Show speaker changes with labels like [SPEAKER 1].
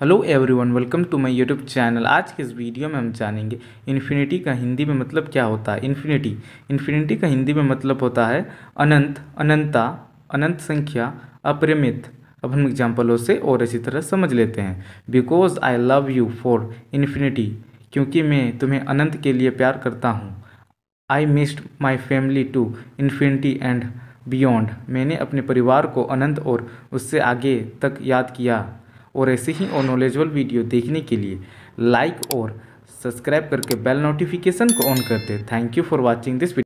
[SPEAKER 1] hello everyone welcome to my YouTube channel आज के इस वीडियो में हम जानेंगे इन्फिनिटी का हिंदी में मतलब क्या होता है इन्फिनिटी इन्फिनिटी का हिंदी में मतलब होता है अनंत अनंता अनंत संख्या अपरिमित अब हम एग्जाम्पलों से और इसी तरह समझ लेते हैं because I love you for infinity क्योंकि मैं तुम्हें अनंत के लिए प्यार करता हूँ I missed my family to infinity and beyond मैंने अपने परिवार को अनंत और उससे आगे तक याद किया और ऐसे ही और नॉलेजबल वीडियो देखने के लिए लाइक और सब्सक्राइब करके बेल नोटिफिकेशन को ऑन कर दें thank you for watching this